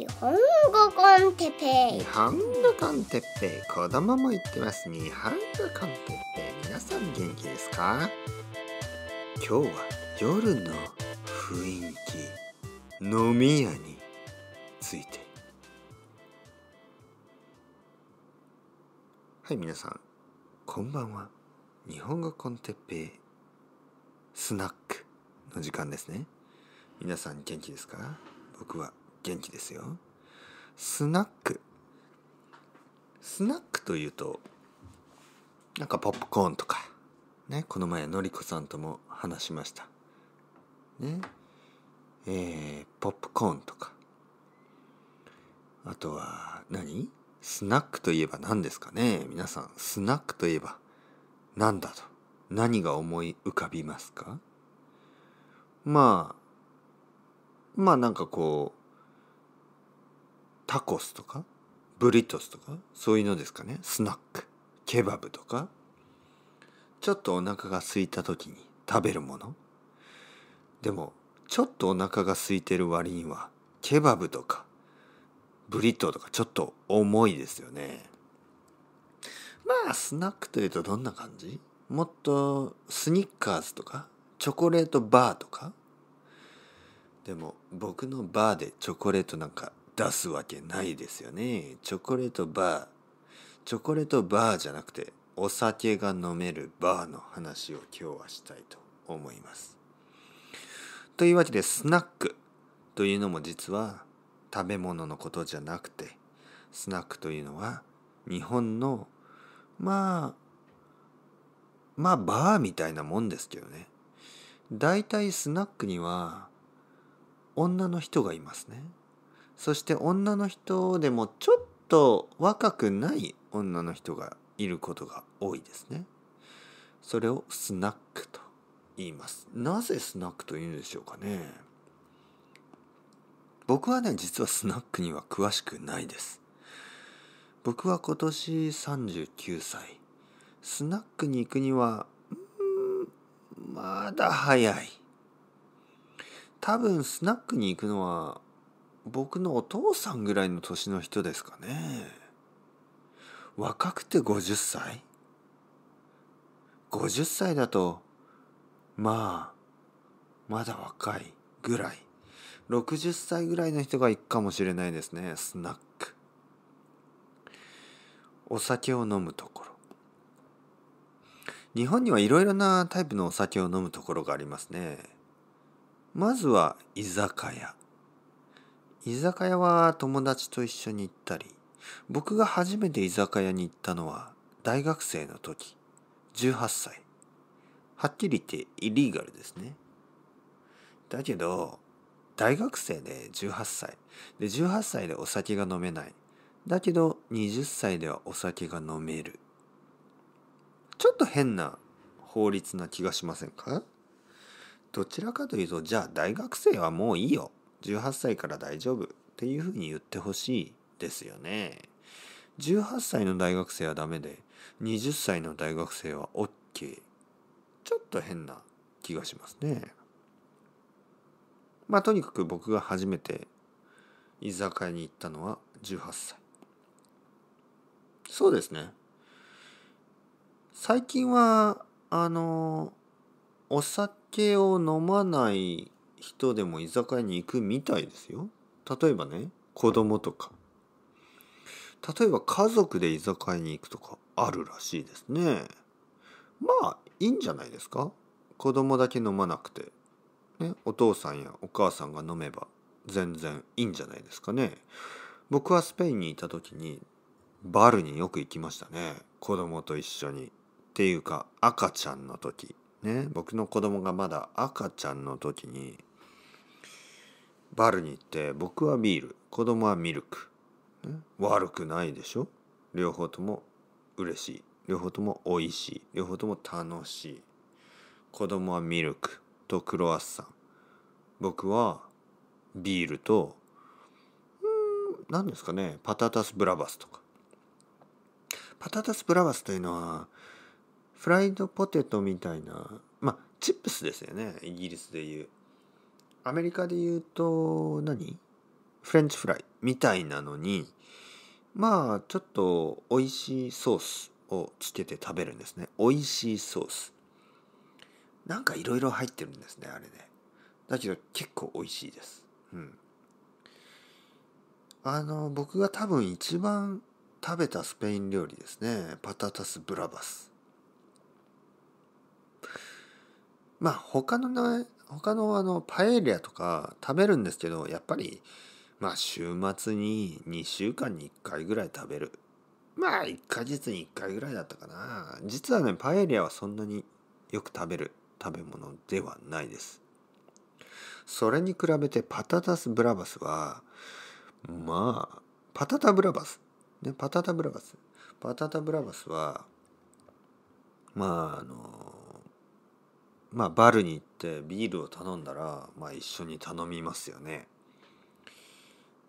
日本語コンテッペイ日本語コンテッペイ子供も言ってます日本語コンテッペイ皆さん元気ですか今日は夜の雰囲気飲み屋についてはい皆さんこんばんは日本語コンテッペイスナックの時間ですね皆さん元気ですか僕は元気ですよスナックスナックというとなんかポップコーンとかねこの前のりこさんとも話しましたねえー、ポップコーンとかあとは何スナックといえば何ですかね皆さんスナックといえば何だと何が思い浮かびますかまあまあなんかこうタコスとかブリトスとかそういうのですかねスナックケバブとかちょっとお腹が空いた時に食べるものでもちょっとお腹が空いてる割にはケバブとかブリトーとかちょっと重いですよねまあスナックというとどんな感じもっとスニッカーズとかチョコレートバーとかでも僕のバーでチョコレートなんか出すわけないですよねチョコレートバーチョコレートバーじゃなくてお酒が飲めるバーの話を今日はしたいと思いますというわけでスナックというのも実は食べ物のことじゃなくてスナックというのは日本のまあまあバーみたいなもんですけどね。だいたいスナックには女の人がいますね。そして女の人でもちょっと若くない女の人がいることが多いですね。それをスナックと言います。なぜスナックと言うんでしょうかね。僕はね、実はスナックには詳しくないです。僕は今年39歳。スナックに行くには、まだ早い。多分スナックに行くのは僕のお父さんぐらいの年の人ですかね若くて50歳50歳だとまあまだ若いぐらい60歳ぐらいの人が行くかもしれないですねスナックお酒を飲むところ日本にはいろいろなタイプのお酒を飲むところがありますねまずは居酒屋居酒屋は友達と一緒に行ったり、僕が初めて居酒屋に行ったのは大学生の時、18歳。はっきり言ってイリーガルですね。だけど、大学生で18歳。で、18歳でお酒が飲めない。だけど、20歳ではお酒が飲める。ちょっと変な法律な気がしませんかどちらかというと、じゃあ大学生はもういいよ。18歳から大丈夫っていうふうに言ってほしいですよね。18歳の大学生はダメで、20歳の大学生は OK。ちょっと変な気がしますね。まあとにかく僕が初めて居酒屋に行ったのは18歳。そうですね。最近は、あの、お酒を飲まない人でも居酒屋に行くみたいですよ例えばね子供とか例えば家族で居酒屋に行くとかあるらしいですねまあいいんじゃないですか子供だけ飲まなくて、ね、お父さんやお母さんが飲めば全然いいんじゃないですかね僕はスペインにいた時にバルによく行きましたね子供と一緒にっていうか赤ちゃんの時ね僕の子供がまだ赤ちゃんの時にバルに行って僕はビール子供はミルク、ね、悪くないでしょ両方とも嬉しい両方とも美味しい両方とも楽しい子供はミルクとクロワッサン僕はビールとうん何ですかねパタタスブラバスとかパタタスブラバスというのはフライドポテトみたいなまあチップスですよねイギリスでいうアメリカで言うと何フレンチフライみたいなのにまあちょっと美味しいソースをつけて食べるんですね美味しいソースなんかいろいろ入ってるんですねあれねだけど結構美味しいですうんあの僕が多分一番食べたスペイン料理ですねパタタスブラバスまあ他のね他のあのパエリアとか食べるんですけどやっぱりまあ週末に2週間に1回ぐらい食べるまあ1ヶ月に1回ぐらいだったかな実はねパエリアはそんなによく食べる食べ物ではないですそれに比べてパタタスブラバスはまあパタタブラバスねパタタブラバスパタタブラバスはまああのまあ、バルに行ってビールを頼んだら、まあ、一緒に頼みますよね。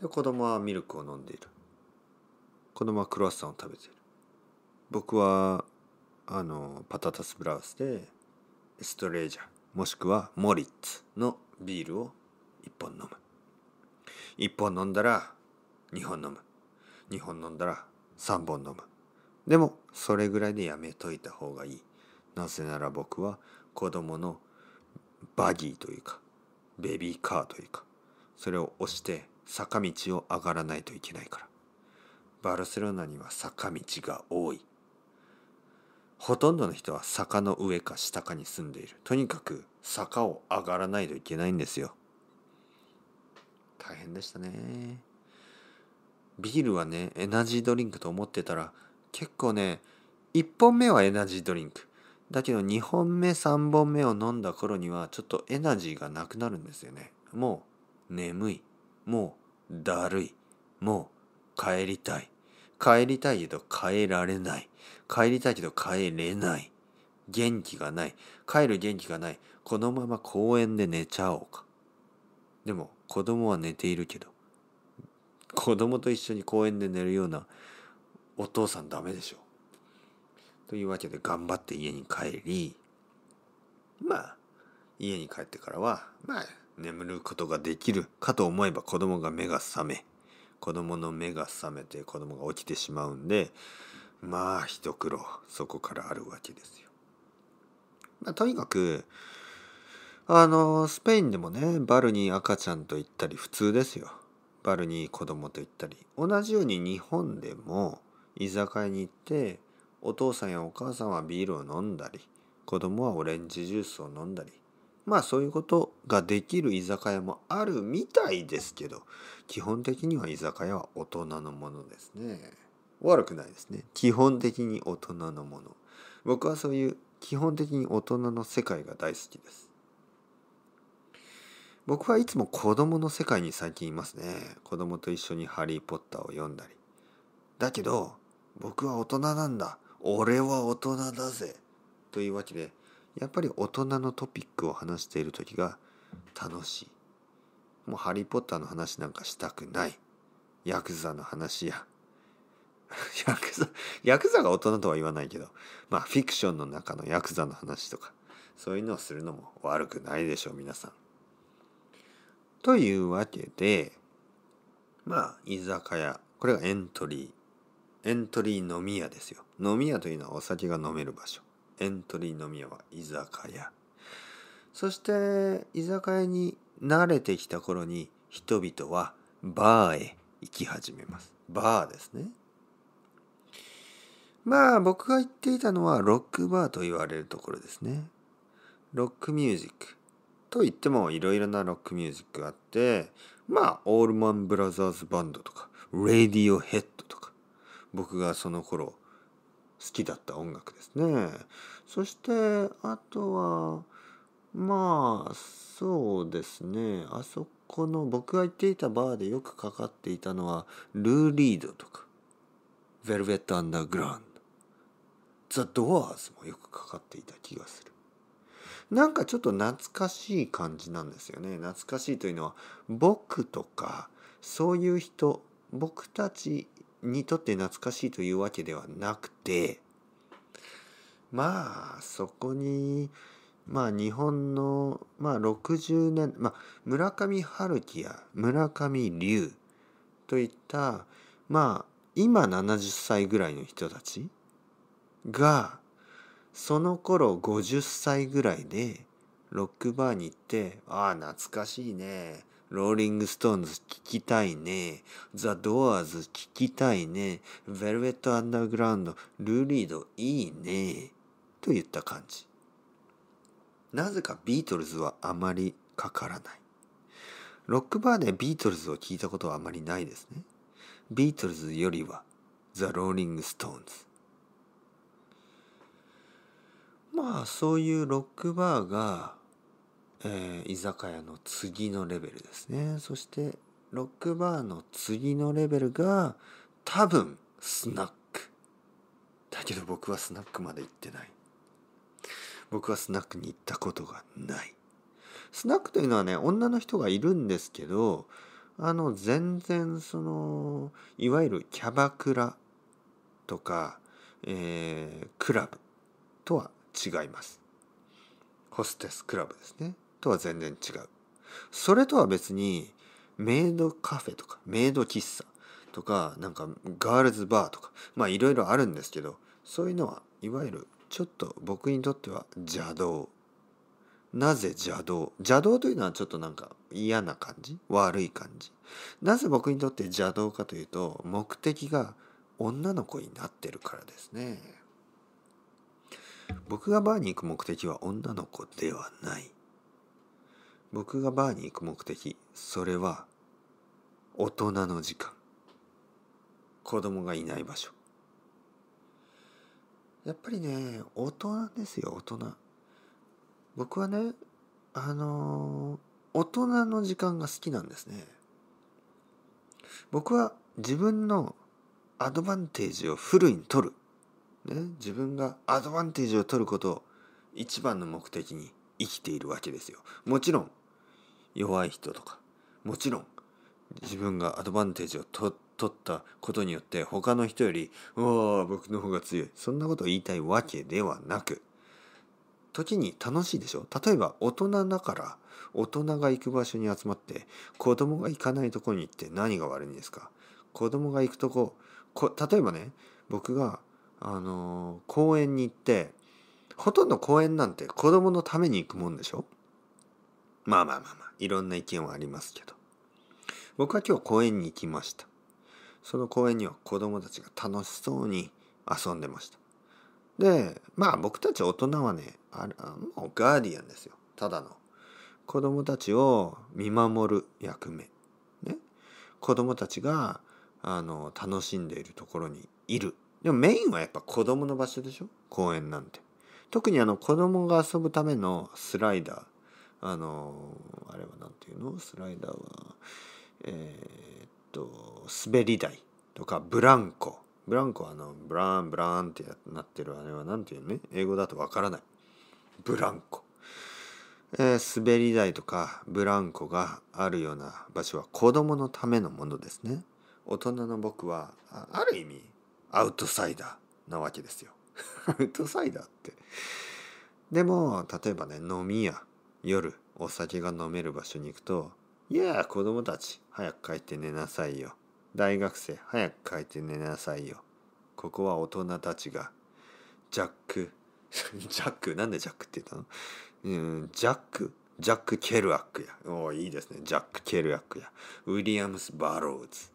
で子供はミルクを飲んでいる。子供はクロワッサンを食べている。僕はあのパタタスブラウスでエストレージャもしくはモリッツのビールを1本飲む。1本飲んだら2本飲む。2本飲んだら3本飲む。でもそれぐらいでやめといた方がいい。なぜなら僕は子供のバギーというかベビーカーというかそれを押して坂道を上がらないといけないからバルセロナには坂道が多いほとんどの人は坂の上か下かに住んでいるとにかく坂を上がらないといけないんですよ大変でしたねビールはねエナジードリンクと思ってたら結構ね1本目はエナジードリンクだけど2本目3本目を飲んだ頃にはちょっとエナジーがなくなるんですよねもう眠いもうだるいもう帰りたい帰りたいけど帰られない帰りたいけど帰れない元気がない帰る元気がないこのまま公園で寝ちゃおうかでも子供は寝ているけど子供と一緒に公園で寝るようなお父さんダメでしょというわけで頑張って家に帰りまあ家に帰ってからはまあ眠ることができるかと思えば子供が目が覚め子供の目が覚めて子供が起きてしまうんでまあ一苦労そこからあるわけですよ。まあ、とにかくあのスペインでもねバルに赤ちゃんと行ったり普通ですよ。バルに子供と行ったり同じように日本でも居酒屋に行ってお父さんやお母さんはビールを飲んだり子供はオレンジジュースを飲んだりまあそういうことができる居酒屋もあるみたいですけど基本的には居酒屋は大人のものですね悪くないですね基本的に大人のもの僕はそういう基本的に大人の世界が大好きです僕はいつも子供の世界に最近いますね子供と一緒に「ハリー・ポッター」を読んだりだけど僕は大人なんだ俺は大人だぜというわけでやっぱり大人のトピックを話している時が楽しいもう「ハリー・ポッター」の話なんかしたくないヤクザの話や ヤクザヤクザが大人とは言わないけどまあフィクションの中のヤクザの話とかそういうのをするのも悪くないでしょう皆さん。というわけでまあ居酒屋これがエントリーエントリー飲み屋ですよ。飲み屋というのはお酒が飲める場所。エントリー飲み屋は居酒屋。そして居酒屋に慣れてきた頃に人々はバーへ行き始めます。バーですね。まあ僕が行っていたのはロックバーと言われるところですね。ロックミュージック。と言ってもいろいろなロックミュージックがあって、まあオールマンブラザーズバンドとか、レディオヘッドとか、僕がその頃好きだった音楽ですね。そしてあとはまあそうですねあそこの僕が行っていたバーでよくかかっていたのはルー・リードとかヴェルェット・アンダーグランドザ・ドアーズもよくかかっていた気がする。なんかちょっと懐かしい感じなんですよね。懐かしいというのは僕とかそういう人僕たちにとって懐かしいというわけではなくてまあそこにまあ日本のまあ60年まあ村上春樹や村上龍といったまあ今70歳ぐらいの人たちがその頃50歳ぐらいでロックバーに行って「ああ懐かしいねローリングストーンズ聞きたいね。ザ・ドアーズ聞きたいね。ヴェルベット・アンダーグラウンド、ルーリードいいね。といった感じ。なぜかビートルズはあまりかからない。ロックバーでビートルズを聞いたことはあまりないですね。ビートルズよりはザ・ローリング・ストーンズ。まあそういうロックバーがえー、居酒屋の次のレベルですねそしてロックバーの次のレベルが多分スナックだけど僕はスナックまで行ってない僕はスナックに行ったことがないスナックというのはね女の人がいるんですけどあの全然そのいわゆるキャバクラとか、えー、クラブとは違いますホステスクラブですねとは全然違う。それとは別に、メイドカフェとか、メイド喫茶とか、なんかガールズバーとか、まあいろいろあるんですけど、そういうのは、いわゆるちょっと僕にとっては邪道。なぜ邪道邪道というのはちょっとなんか嫌な感じ悪い感じ。なぜ僕にとって邪道かというと、目的が女の子になってるからですね。僕がバーに行く目的は女の子ではない。僕がバーに行く目的それは大人の時間子供がいない場所やっぱりね大人ですよ大人僕はねあのー、大人の時間が好きなんですね僕は自分のアドバンテージをフルに取る、ね、自分がアドバンテージを取ることを一番の目的に生きているわけですよもちろん弱い人とかもちろん自分がアドバンテージを取ったことによって他の人より「おお僕の方が強い」そんなことを言いたいわけではなく時に楽しいでしょ例えば大人だから大人が行く場所に集まって子供が行かないとこに行って何が悪いんですか子供が行くとここ例えばね僕が、あのー、公園に行ってほとんど公園なんて子供のために行くもんでしょまあまあまあまあいろんな意見はありますけど僕は今日公園に行きましたその公園には子供たちが楽しそうに遊んでましたでまあ僕たち大人はねあれもうガーディアンですよただの子供たちを見守る役目ね子供たちがあの楽しんでいるところにいるでもメインはやっぱ子供の場所でしょ公園なんて特にあの子供が遊ぶためのスライダーあのあれは何ていうのスライダーはえー、っと滑り台とかブランコブランコあのブランブランってなってるあれは何ていうのね英語だとわからないブランコ、えー、滑り台とかブランコがあるような場所は子供のためのものですね大人の僕はある意味アウトサイダーなわけですよ アウトサイダーってでも例えばね飲み屋夜お酒が飲める場所に行くと「いやあ子供たち早く帰って寝なさいよ」「大学生早く帰って寝なさいよ」「ここは大人たちがジャック ジャックなんでジャックって言ったのうんジャックジャック・ケルアックやおいいですねジャック・ケルアックやウィリアムス・バローズ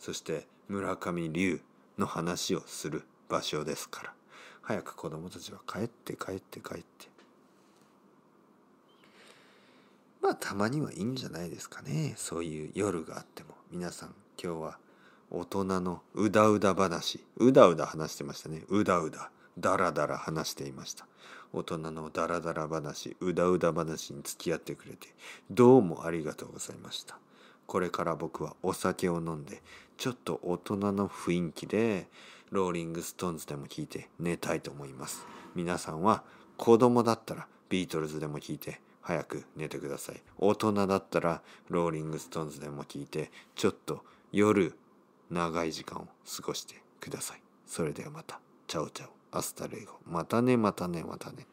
そして村上龍の話をする場所ですから早く子供たちは帰って帰って帰ってまあたまにはいいんじゃないですかねそういう夜があっても皆さん今日は大人のうだうだ話うだうだ話してましたねうだうだだらだら話していました大人のだらだら話うだうだ話に付き合ってくれてどうもありがとうございましたこれから僕はお酒を飲んでちょっと大人の雰囲気でローリングストーンズでも聴いて寝たいと思います皆さんは子供だったらビートルズでも聴いて早く寝てください。大人だったら、ローリングストーンズでも聞いて、ちょっと夜、長い時間を過ごしてください。それではまた。チャオチャオ。アスタレイゴ。またね、またね、またね。